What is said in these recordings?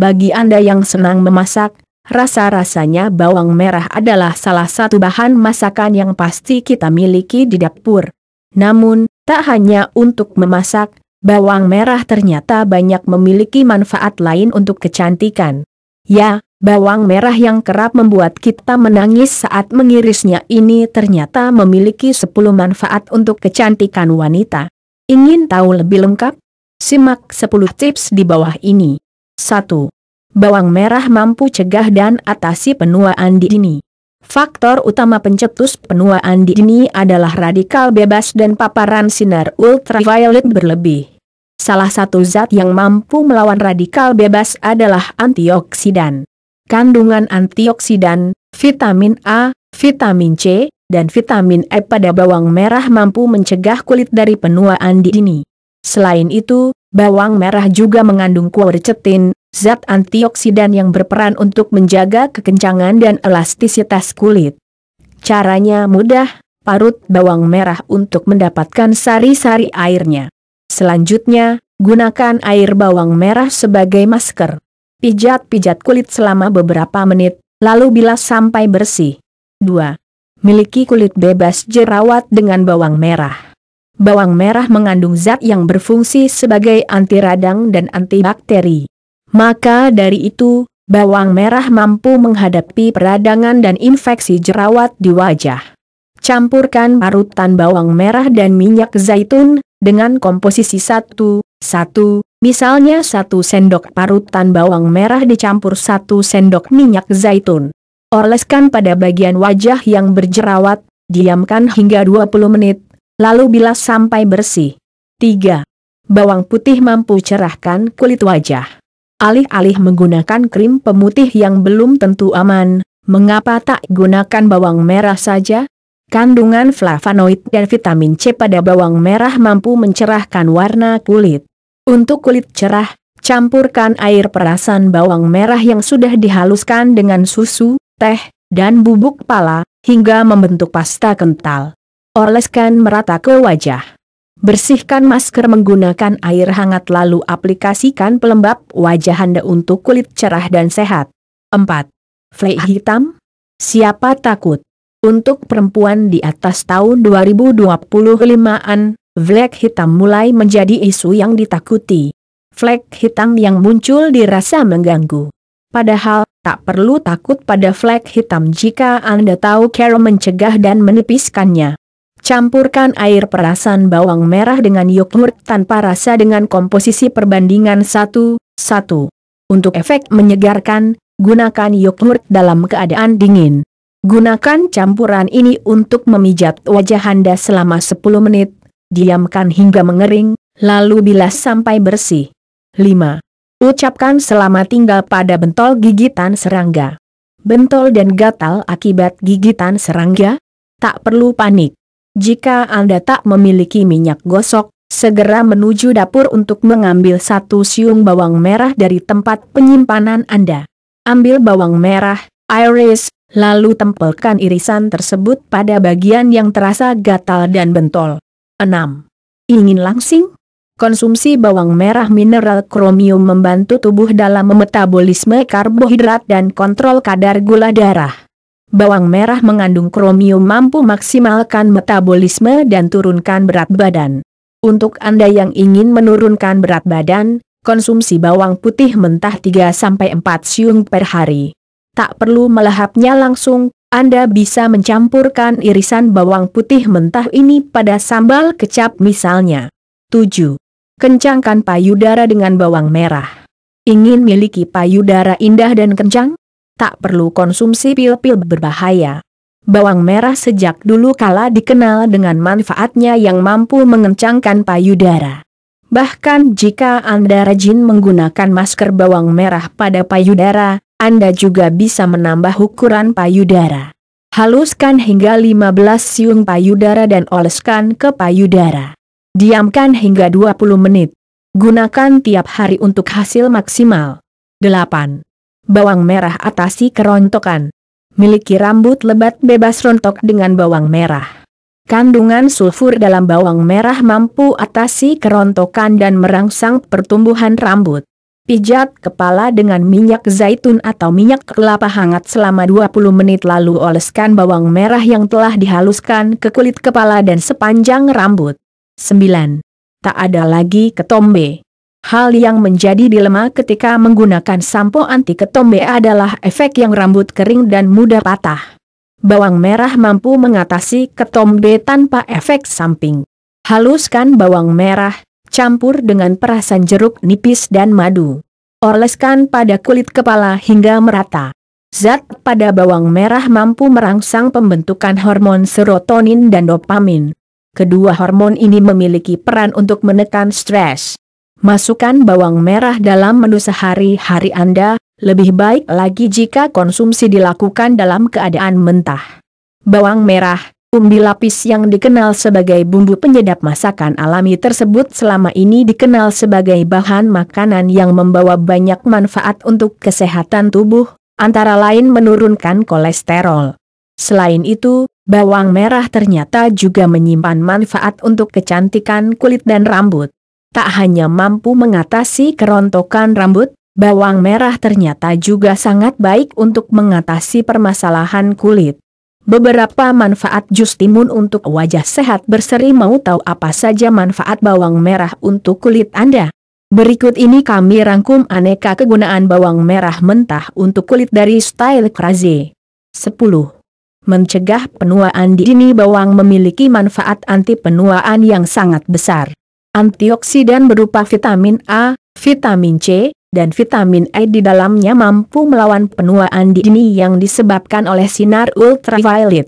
Bagi Anda yang senang memasak, rasa-rasanya bawang merah adalah salah satu bahan masakan yang pasti kita miliki di dapur. Namun, tak hanya untuk memasak, bawang merah ternyata banyak memiliki manfaat lain untuk kecantikan. Ya, bawang merah yang kerap membuat kita menangis saat mengirisnya ini ternyata memiliki 10 manfaat untuk kecantikan wanita. Ingin tahu lebih lengkap? Simak 10 tips di bawah ini. 1. Bawang merah mampu cegah dan atasi penuaan dini. Faktor utama pencetus penuaan dini adalah radikal bebas dan paparan sinar ultraviolet berlebih. Salah satu zat yang mampu melawan radikal bebas adalah antioksidan. Kandungan antioksidan, vitamin A, vitamin C, dan vitamin E pada bawang merah mampu mencegah kulit dari penuaan dini. Selain itu, bawang merah juga mengandung quercetin, zat antioksidan yang berperan untuk menjaga kekencangan dan elastisitas kulit. Caranya mudah, parut bawang merah untuk mendapatkan sari-sari airnya. Selanjutnya, gunakan air bawang merah sebagai masker. Pijat-pijat kulit selama beberapa menit, lalu bilas sampai bersih. 2. Miliki kulit bebas jerawat dengan bawang merah. Bawang merah mengandung zat yang berfungsi sebagai anti radang dan antibakteri. Maka dari itu, bawang merah mampu menghadapi peradangan dan infeksi jerawat di wajah. Campurkan parutan bawang merah dan minyak zaitun, dengan komposisi 1, 1, misalnya 1 sendok parutan bawang merah dicampur 1 sendok minyak zaitun. Oleskan pada bagian wajah yang berjerawat, diamkan hingga 20 menit, lalu bilas sampai bersih. 3. Bawang putih mampu cerahkan kulit wajah. Alih-alih menggunakan krim pemutih yang belum tentu aman, mengapa tak gunakan bawang merah saja? Kandungan flavonoid dan vitamin C pada bawang merah mampu mencerahkan warna kulit. Untuk kulit cerah, campurkan air perasan bawang merah yang sudah dihaluskan dengan susu, teh, dan bubuk pala, hingga membentuk pasta kental. Oleskan merata ke wajah. Bersihkan masker menggunakan air hangat lalu aplikasikan pelembab wajah Anda untuk kulit cerah dan sehat. 4. Flek hitam? Siapa takut? Untuk perempuan di atas tahun 2025-an, flek hitam mulai menjadi isu yang ditakuti. Flek hitam yang muncul dirasa mengganggu. Padahal, tak perlu takut pada flek hitam jika Anda tahu cara mencegah dan menipiskannya. Campurkan air perasan bawang merah dengan yogurt tanpa rasa dengan komposisi perbandingan 1-1. Untuk efek menyegarkan, gunakan yogurt dalam keadaan dingin. Gunakan campuran ini untuk memijat wajah Anda selama 10 menit, diamkan hingga mengering, lalu bilas sampai bersih. 5. Ucapkan selamat tinggal pada bentol gigitan serangga. Bentol dan gatal akibat gigitan serangga? Tak perlu panik. Jika Anda tak memiliki minyak gosok, segera menuju dapur untuk mengambil satu siung bawang merah dari tempat penyimpanan Anda. Ambil bawang merah, iris, lalu tempelkan irisan tersebut pada bagian yang terasa gatal dan bentol. 6. Ingin langsing? Konsumsi bawang merah mineral kromium membantu tubuh dalam memetabolisme karbohidrat dan kontrol kadar gula darah. Bawang merah mengandung kromium mampu maksimalkan metabolisme dan turunkan berat badan. Untuk Anda yang ingin menurunkan berat badan, konsumsi bawang putih mentah 3-4 siung per hari. Tak perlu melahapnya langsung, Anda bisa mencampurkan irisan bawang putih mentah ini pada sambal kecap misalnya. 7. Kencangkan payudara dengan bawang merah. Ingin miliki payudara indah dan kencang? tak perlu konsumsi pil-pil berbahaya. Bawang merah sejak dulu kala dikenal dengan manfaatnya yang mampu mengencangkan payudara. Bahkan jika Anda rajin menggunakan masker bawang merah pada payudara, Anda juga bisa menambah ukuran payudara. Haluskan hingga 15 siung payudara dan oleskan ke payudara. Diamkan hingga 20 menit. Gunakan tiap hari untuk hasil maksimal. 8 bawang merah atasi kerontokan. Miliki rambut lebat bebas rontok dengan bawang merah. Kandungan sulfur dalam bawang merah mampu atasi kerontokan dan merangsang pertumbuhan rambut. Pijat kepala dengan minyak zaitun atau minyak kelapa hangat selama 20 menit lalu oleskan bawang merah yang telah dihaluskan ke kulit kepala dan sepanjang rambut. 9. Tak ada lagi ketombe. Hal yang menjadi dilema ketika menggunakan sampo anti ketombe adalah efek yang rambut kering dan mudah patah. Bawang merah mampu mengatasi ketombe tanpa efek samping. Haluskan bawang merah, campur dengan perasan jeruk nipis dan madu. Oleskan pada kulit kepala hingga merata. Zat pada bawang merah mampu merangsang pembentukan hormon serotonin dan dopamin. Kedua hormon ini memiliki peran untuk menekan stres. Masukkan bawang merah dalam menu sehari-hari Anda, lebih baik lagi jika konsumsi dilakukan dalam keadaan mentah. Bawang merah, umbi lapis yang dikenal sebagai bumbu penyedap masakan alami tersebut selama ini dikenal sebagai bahan makanan yang membawa banyak manfaat untuk kesehatan tubuh, antara lain menurunkan kolesterol. Selain itu, bawang merah ternyata juga menyimpan manfaat untuk kecantikan kulit dan rambut tak hanya mampu mengatasi kerontokan rambut, bawang merah ternyata juga sangat baik untuk mengatasi permasalahan kulit. Beberapa manfaat jus timun untuk wajah sehat berseri mau tahu apa saja manfaat bawang merah untuk kulit Anda. Berikut ini kami rangkum aneka kegunaan bawang merah mentah untuk kulit dari Style Crazy. 10. Mencegah penuaan dini bawang memiliki manfaat anti penuaan yang sangat besar. Antioksidan berupa vitamin A, vitamin C, dan vitamin E di dalamnya mampu melawan penuaan dini yang disebabkan oleh sinar ultraviolet.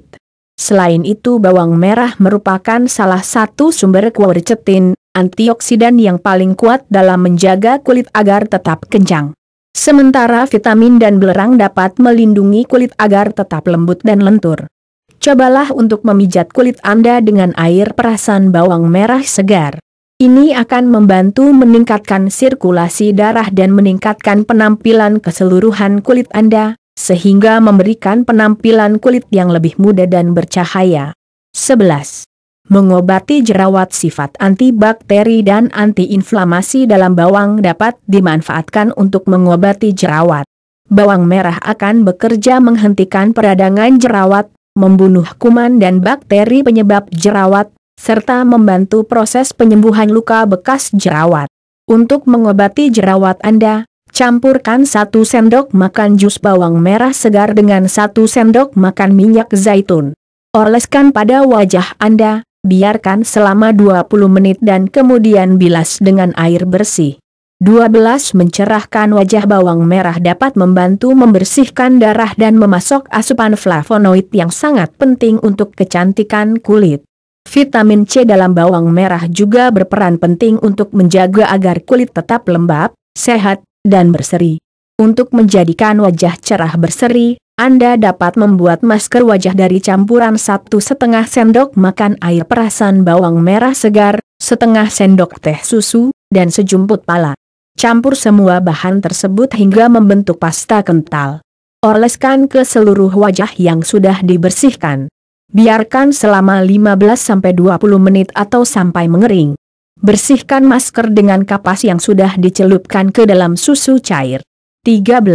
Selain itu bawang merah merupakan salah satu sumber quercetin, antioksidan yang paling kuat dalam menjaga kulit agar tetap kencang. Sementara vitamin dan belerang dapat melindungi kulit agar tetap lembut dan lentur. Cobalah untuk memijat kulit Anda dengan air perasan bawang merah segar. Ini akan membantu meningkatkan sirkulasi darah dan meningkatkan penampilan keseluruhan kulit Anda, sehingga memberikan penampilan kulit yang lebih muda dan bercahaya. 11. Mengobati jerawat sifat antibakteri dan antiinflamasi dalam bawang dapat dimanfaatkan untuk mengobati jerawat. Bawang merah akan bekerja menghentikan peradangan jerawat, membunuh kuman dan bakteri penyebab jerawat, serta membantu proses penyembuhan luka bekas jerawat. Untuk mengobati jerawat Anda, campurkan 1 sendok makan jus bawang merah segar dengan 1 sendok makan minyak zaitun. Oleskan pada wajah Anda, biarkan selama 20 menit dan kemudian bilas dengan air bersih. 12. Mencerahkan wajah bawang merah dapat membantu membersihkan darah dan memasok asupan flavonoid yang sangat penting untuk kecantikan kulit. Vitamin C dalam bawang merah juga berperan penting untuk menjaga agar kulit tetap lembab, sehat, dan berseri. Untuk menjadikan wajah cerah berseri, Anda dapat membuat masker wajah dari campuran satu setengah sendok makan air perasan bawang merah segar, setengah sendok teh susu, dan sejumput pala. Campur semua bahan tersebut hingga membentuk pasta kental. Oleskan ke seluruh wajah yang sudah dibersihkan. Biarkan selama 15-20 menit atau sampai mengering. Bersihkan masker dengan kapas yang sudah dicelupkan ke dalam susu cair. 13.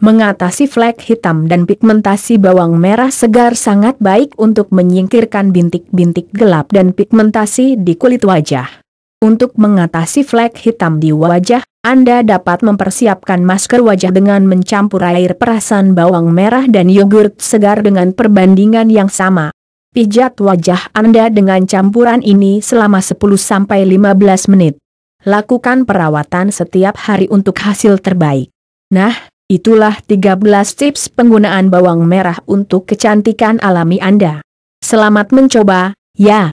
Mengatasi flek hitam dan pigmentasi bawang merah segar sangat baik untuk menyingkirkan bintik-bintik gelap dan pigmentasi di kulit wajah. Untuk mengatasi flek hitam di wajah, anda dapat mempersiapkan masker wajah dengan mencampur air perasan bawang merah dan yogurt segar dengan perbandingan yang sama. Pijat wajah Anda dengan campuran ini selama 10-15 menit. Lakukan perawatan setiap hari untuk hasil terbaik. Nah, Itulah 13 tips penggunaan bawang merah untuk kecantikan alami Anda. Selamat mencoba, ya.